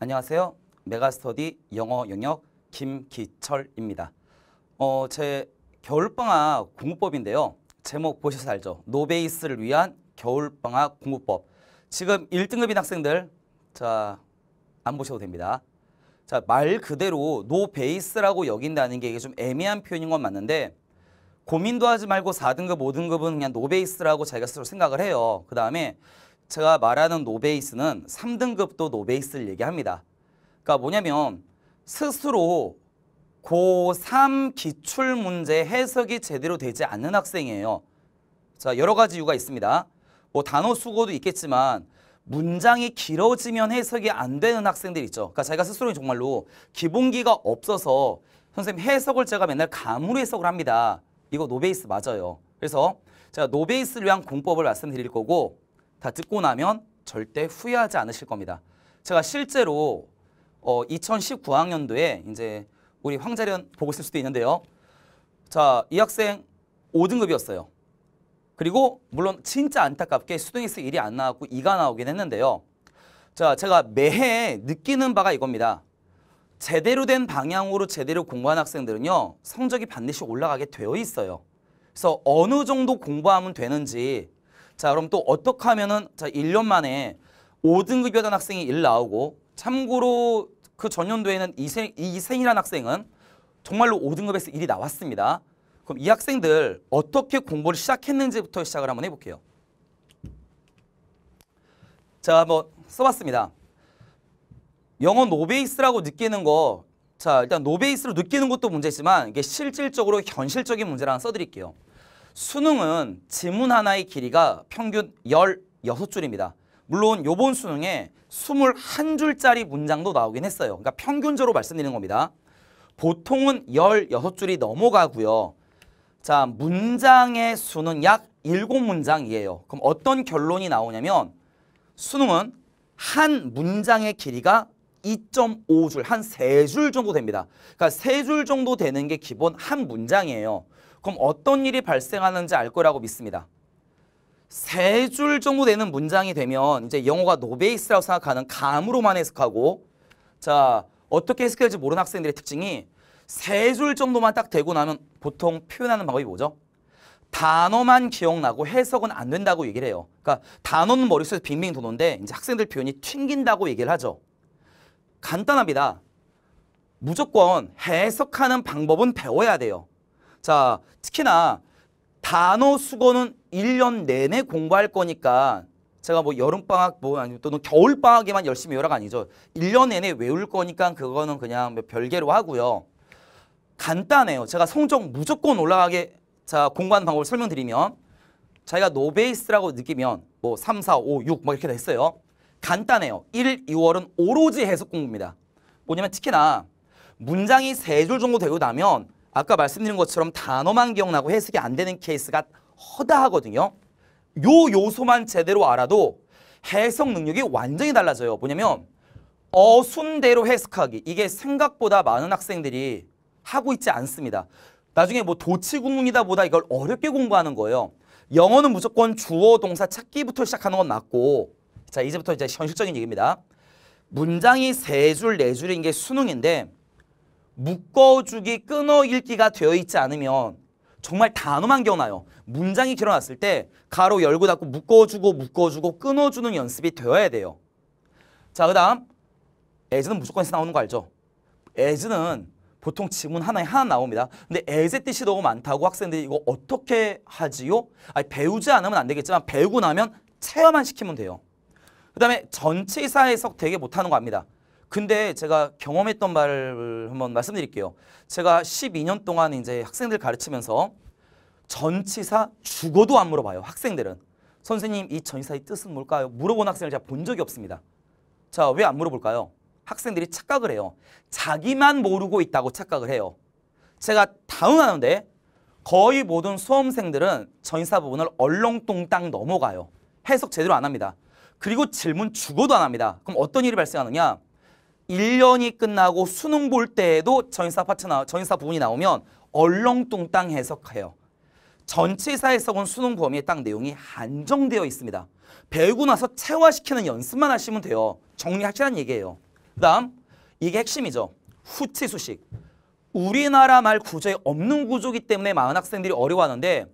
안녕하세요. 메가스터디 영어 영역 김기철입니다. 어, 제 겨울방학 공부법인데요. 제목 보셔서 알죠? 노베이스를 위한 겨울방학 공부법. 지금 1등급인 학생들 자, 안 보셔도 됩니다. 자, 말 그대로 노베이스라고 여긴다는 게 이게 좀 애매한 표현인 건 맞는데 고민도 하지 말고 4등급, 5등급은 그냥 노베이스라고 자기가 스스로 생각을 해요. 그 다음에 제가 말하는 노베이스는 3등급도 노베이스를 얘기합니다. 그러니까 뭐냐면 스스로 고3 기출문제 해석이 제대로 되지 않는 학생이에요. 자, 여러 가지 이유가 있습니다. 뭐 단어 수고도 있겠지만 문장이 길어지면 해석이 안 되는 학생들 있죠. 그러니까 자기가 스스로 정말로 기본기가 없어서 선생님 해석을 제가 맨날 감으로 해석을 합니다. 이거 노베이스 맞아요. 그래서 제가 노베이스를 위한 공법을 말씀드릴 거고 다 듣고 나면 절대 후회하지 않으실 겁니다. 제가 실제로 어, 2019학년도에 이제 우리 황자련 보고 있을 수도 있는데요. 자, 이 학생 5등급이었어요. 그리고 물론 진짜 안타깝게 수능에서 1이 안 나왔고 2가 나오긴 했는데요. 자, 제가 매해 느끼는 바가 이겁니다. 제대로 된 방향으로 제대로 공부한 학생들은요. 성적이 반드시 올라가게 되어 있어요. 그래서 어느 정도 공부하면 되는지 자 그럼 또 어떻게 하면은 자 1년 만에 5등급이 하던 학생이 1 나오고 참고로 그 전년도에는 이생, 이생이라는 학생은 정말로 5등급에서 1이 나왔습니다. 그럼 이 학생들 어떻게 공부를 시작했는지부터 시작을 한번 해볼게요. 자, 뭐 써봤습니다. 영어 노베이스라고 느끼는 거, 자 일단 노베이스로 느끼는 것도 문제지만 이게 실질적으로 현실적인 문제라는 써드릴게요. 수능은 지문 하나의 길이가 평균 16줄입니다. 물론 요번 수능에 21줄짜리 문장도 나오긴 했어요. 그러니까 평균적으로 말씀드리는 겁니다. 보통은 16줄이 넘어가고요. 자, 문장의 수는 약 7문장이에요. 그럼 어떤 결론이 나오냐면 수능은 한 문장의 길이가 2.5줄, 한3줄 정도 됩니다. 그러니까 3줄 정도 되는 게 기본 한 문장이에요. 그럼 어떤 일이 발생하는지 알 거라고 믿습니다. 세 줄 정도 되는 문장이 되면 이제 영어가 노베이스라고 생각하는 감으로만 해석하고 자 어떻게 해석할지 모르는 학생들의 특징이 세 줄 정도만 딱 되고 나면 보통 표현하는 방법이 뭐죠? 단어만 기억나고 해석은 안 된다고 얘기를 해요. 그러니까 단어는 머릿속에서 빙빙 도는데 이제 학생들 표현이 튕긴다고 얘기를 하죠. 간단합니다. 무조건 해석하는 방법은 배워야 돼요. 자, 특히나 단어 수거는 1년 내내 공부할 거니까 제가 뭐 여름방학 뭐 아니면 또는 겨울방학에만 열심히 외우라가 아니죠. 1년 내내 외울 거니까 그거는 그냥 뭐 별개로 하고요. 간단해요. 제가 성적 무조건 올라가게 자 공부하는 방법을 설명드리면 자기가 노베이스라고 느끼면 뭐 3, 4, 5, 6막 이렇게 됐어요. 간단해요. 1, 2월은 오로지 해석 공부입니다. 뭐냐면 특히나 문장이 3줄 정도 되고 나면 아까 말씀드린 것처럼 단어만 기억나고 해석이 안 되는 케이스가 허다하거든요. 요 요소만 제대로 알아도 해석 능력이 완전히 달라져요. 뭐냐면 어순대로 해석하기. 이게 생각보다 많은 학생들이 하고 있지 않습니다. 나중에 뭐 도치국문이다 보다 이걸 어렵게 공부하는 거예요. 영어는 무조건 주어 동사 찾기부터 시작하는 건 맞고 자 이제부터 이제 현실적인 얘기입니다. 문장이 세 줄, 네 줄인 게 수능인데 묶어주기 끊어읽기가 되어 있지 않으면 정말 단어만 겨나요. 문장이 길어났을 때 가로 열고 닫고 묶어주고 묶어주고 끊어주는 연습이 되어야 돼요. 자, 그 다음 as는 무조건 s 나오는 거 알죠? as는 보통 지문 하나에 하나 나옵니다. 근데 as의 뜻이 너무 많다고 학생들이 이거 어떻게 하지요? 아니, 배우지 않으면 안 되겠지만 배우고 나면 체험만 시키면 돼요. 그 다음에 전치사 해석 되게 못하는 거 압니다. 근데 제가 경험했던 말을 한번 말씀드릴게요. 제가 12년 동안 이제 학생들 가르치면서 전치사 죽어도 안 물어봐요. 학생들은. 선생님 이 전치사의 뜻은 뭘까요? 물어본 학생을 제가 본 적이 없습니다. 자, 왜 안 물어볼까요? 학생들이 착각을 해요. 자기만 모르고 있다고 착각을 해요. 제가 다운하는데 거의 모든 수험생들은 전치사 부분을 얼렁뚱땅 넘어가요. 해석 제대로 안 합니다. 그리고 질문 죽어도 안 합니다. 그럼 어떤 일이 발생하느냐? 1년이 끝나고 수능 볼 때에도 전인사 파트 나 전인사 부분이 나오면 얼렁뚱땅 해석해요. 전체사 해석은 수능 범위에 딱 내용이 한정되어 있습니다. 배우고 나서 체화시키는 연습만 하시면 돼요. 정리하시라는 얘기예요. 그 다음 이게 핵심이죠. 후치수식. 우리나라 말 구조에 없는 구조기 때문에 많은 학생들이 어려워하는데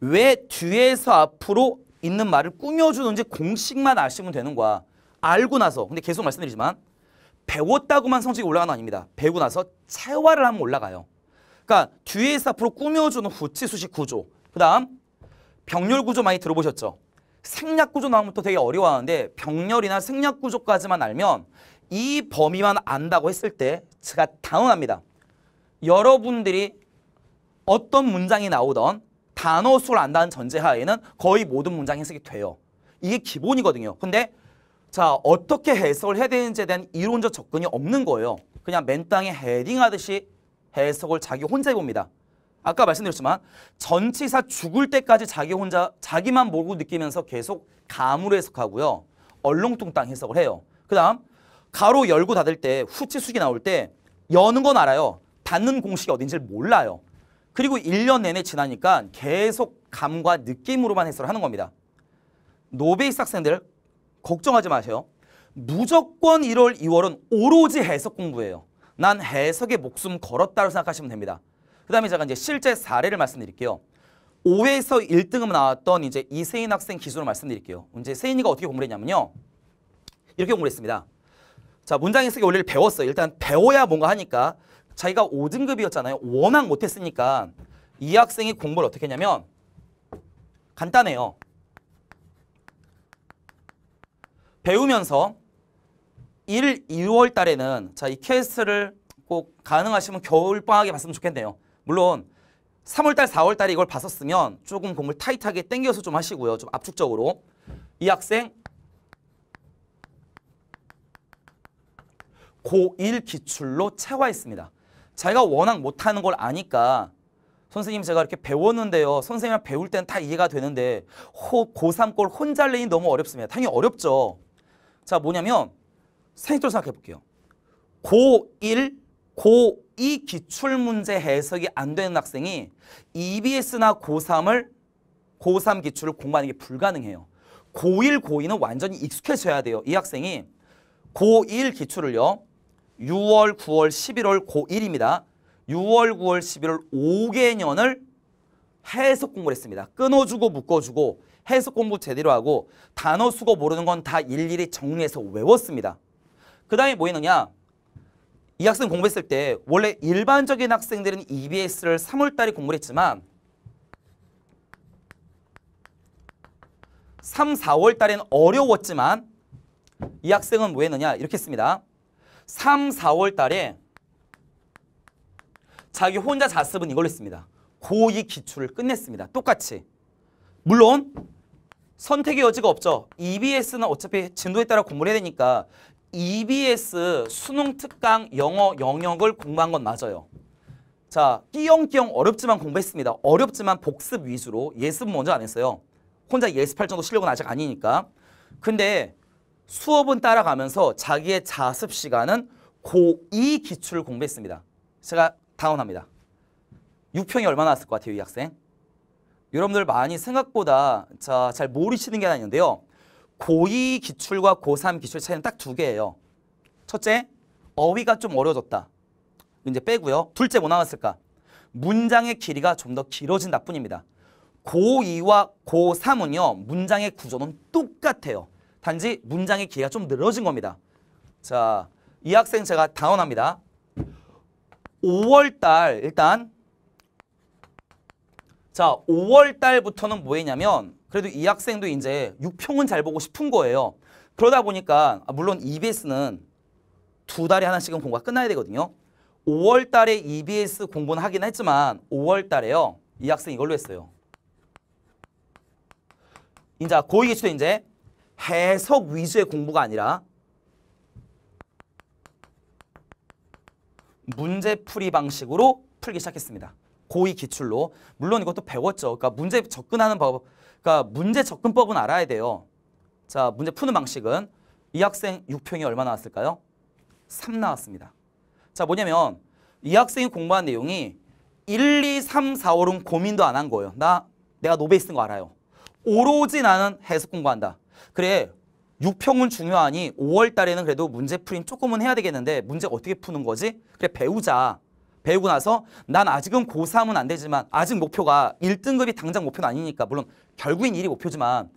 왜 뒤에서 앞으로 있는 말을 꾸며주는지 공식만 아시면 되는 거야. 알고 나서 근데 계속 말씀드리지만 배웠다고만 성적이 올라가는 아닙니다. 배우고 나서 체화를 하면 올라가요. 그러니까 뒤에서 앞으로 꾸며주는 후치수식 구조. 그 다음 병렬 구조 많이 들어보셨죠? 생략 구조 나오면 되게 어려워하는데 병렬이나 생략 구조까지만 알면 이 범위만 안다고 했을 때 제가 당황합니다 여러분들이 어떤 문장이 나오던 단어 수를 안다는 전제하에는 거의 모든 문장 해석이 돼요. 이게 기본이거든요. 근데 자 어떻게 해석을 해야 되는지에 대한 이론적 접근이 없는 거예요. 그냥 맨땅에 헤딩하듯이 해석을 자기 혼자 해봅니다. 아까 말씀드렸지만 전치사 죽을 때까지 자기 혼자 자기만 몰고 느끼면서 계속 감으로 해석하고요. 얼렁뚱땅 해석을 해요. 그 다음 가로 열고 닫을 때 후치수기 나올 때 여는 건 알아요. 닫는 공식이 어딘지 몰라요. 그리고 1년 내내 지나니까 계속 감과 느낌으로만 해석을 하는 겁니다. 노베이스 학생들 걱정하지 마세요. 무조건 1월, 2월은 오로지 해석 공부예요. 난 해석에 목숨 걸었다고 생각하시면 됩니다. 그 다음에 제가 이제 실제 사례를 말씀드릴게요. 5에서 1등급 나왔던 이제 이세인 학생 기준으 말씀드릴게요. 이제 세인이가 어떻게 공부를 했냐면요. 이렇게 공부를 했습니다. 자, 문장 해석의 원리를 배웠어요. 일단 배워야 뭔가 하니까 자기가 5등급이었잖아요. 워낙 못했으니까 이 학생이 공부를 어떻게 했냐면 간단해요. 배우면서 1, 2월 달에는 자이 퀘스트를 꼭 가능하시면 겨울방학에 봤으면 좋겠네요. 물론 3월 달, 4월 달에 이걸 봤었으면 조금 공을 타이트하게 땡겨서 좀 하시고요. 좀 압축적으로. 이 학생 고1 기출로 체화했습니다. 자기가 워낙 못하는 걸 아니까 선생님 제가 이렇게 배웠는데요. 선생님이랑 배울 때는 다 이해가 되는데 고3 꼴 혼자 레인 너무 어렵습니다. 당연히 어렵죠. 자 뭐냐면 생식적으로 생각해 볼게요. 고1, 고2 기출문제 해석이 안 되는 학생이 EBS나 고3을 고3 기출을 공부하는 게 불가능해요. 고1, 고2는 완전히 익숙해져야 돼요. 이 학생이 고1 기출을요. 6월, 9월, 11월 고1입니다. 6월, 9월, 11월 5개년을 해석 공부를 했습니다. 끊어주고 묶어주고 해석 공부 제대로 하고 단어 수거 모르는 건 다 일일이 정리해서 외웠습니다. 그 다음에 뭐 있느냐? 이 학생 공부했을 때 원래 일반적인 학생들은 EBS를 3월달에 공부를 했지만 3, 4월달엔 어려웠지만 이 학생은 뭐 했느냐? 이렇게 했습니다. 3, 4월달에 자기 혼자 자습은 이걸로 했습니다. 고2 기출을 끝냈습니다. 똑같이. 물론 선택의 여지가 없죠. EBS는 어차피 진도에 따라 공부를 해야 되니까 EBS 수능 특강 영어 영역을 공부한 건 맞아요. 자, 끼영끼영 어렵지만 공부했습니다. 어렵지만 복습 위주로 예습 먼저 안 했어요. 혼자 예습할 정도 실력은 아직 아니니까. 근데 수업은 따라가면서 자기의 자습 시간은 고2 기출을 공부했습니다. 제가 당운합니다 6평이 얼마나 왔을 것 같아요, 이 학생? 여러분들 많이 생각보다 자, 잘 모르시는 게아나는데요 고2 기출과 고3 기출 차이는 딱 두 개예요. 첫째, 어휘가 좀 어려워졌다. 이제 빼고요. 둘째 뭐 나왔을까? 문장의 길이가 좀 더 길어진 나뿐입니다. 고2와 고3은요. 문장의 구조는 똑같아요. 단지 문장의 길이가 좀 늘어진 겁니다. 자, 이 학생 제가 단언합니다. 5월달 일단 자 5월 달부터는 뭐했냐면 그래도 이 학생도 이제 6평은 잘 보고 싶은 거예요. 그러다 보니까 아, 물론 EBS는 두 달에 하나씩은 공부가 끝나야 되거든요. 5월 달에 EBS 공부는 하긴 했지만 5월 달에요. 이 학생 이걸로 했어요. 이제 고2 기출에 이제 해석 위주의 공부가 아니라 문제풀이 방식으로 풀기 시작했습니다. 고의 기출로 물론 이것도 배웠죠. 그러니까 문제 접근하는 법, 그러니까 문제 접근법은 알아야 돼요. 자, 문제 푸는 방식은 이 학생 6평이 얼마 나왔을까요? 3 나왔습니다. 자, 뭐냐면 이 학생이 공부한 내용이 1, 2, 3, 4, 5는 고민도 안 한 거예요. 나 내가 노베이 쓴거 알아요. 오로지 나는 해석 공부한다. 그래, 6평은 중요하니 5월 달에는 그래도 문제 풀인 조금은 해야 되겠는데 문제 어떻게 푸는 거지? 그래, 배우자. 배우고 나서 난 아직은 고3은 안 되지만 아직 목표가 1등급이 당장 목표는 아니니까 물론 결국엔 1이 목표지만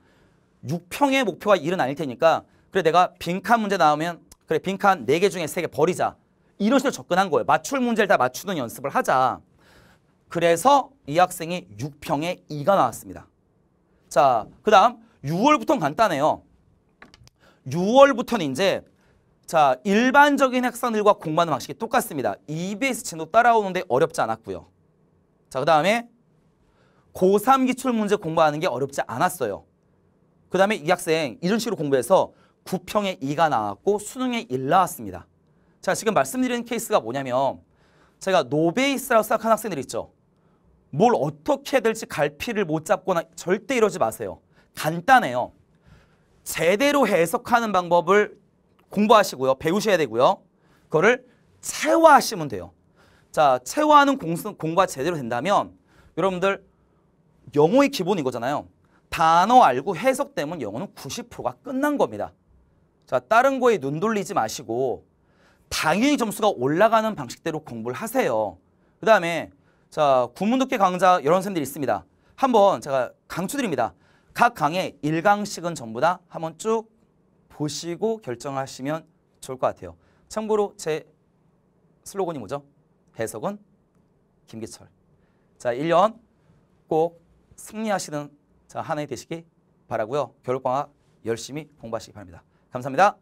6평의 목표가 1은 아닐 테니까 그래 내가 빈칸 문제 나오면 그래 빈칸 4개 중에 3개 버리자 이런 식으로 접근한 거예요. 맞출 문제를 다 맞추는 연습을 하자. 그래서 이 학생이 6평에 2가 나왔습니다. 자, 그 다음 6월부터는 간단해요. 6월부터는 이제 자, 일반적인 핵선들과 공부하는 방식이 똑같습니다. EBS 진도 따라오는데 어렵지 않았고요. 자, 그 다음에 고3 기출문제 공부하는 게 어렵지 않았어요. 그 다음에 이 학생 이런 식으로 공부해서 9평에 2가 나왔고 수능에 1 나왔습니다. 자, 지금 말씀드리는 케이스가 뭐냐면 제가 노베이스라고 생각하는 학생들 있죠. 뭘 어떻게 될지 갈피를 못 잡거나 절대 이러지 마세요. 간단해요. 제대로 해석하는 방법을 공부하시고요. 배우셔야 되고요. 그거를 체화하시면 돼요. 자, 체화하는 공수, 공부가 제대로 된다면 여러분들 영어의 기본인 거잖아요. 단어 알고 해석 때문에 영어는 90%가 끝난 겁니다. 자, 다른 거에 눈 돌리지 마시고 당연히 점수가 올라가는 방식대로 공부를 하세요. 그 다음에 자 구문독해 강좌 여런 선생님들이 있습니다. 한번 제가 강추드립니다. 각 강의 1강씩은 전부 다 한번 쭉 보시고 결정하시면 좋을 것 같아요. 참고로 제 슬로건이 뭐죠? 해석은 김기철. 자, 1년 꼭 승리하시는 자, 하나이 되시기 바라고요. 겨울방학 열심히 공부하시기 바랍니다. 감사합니다.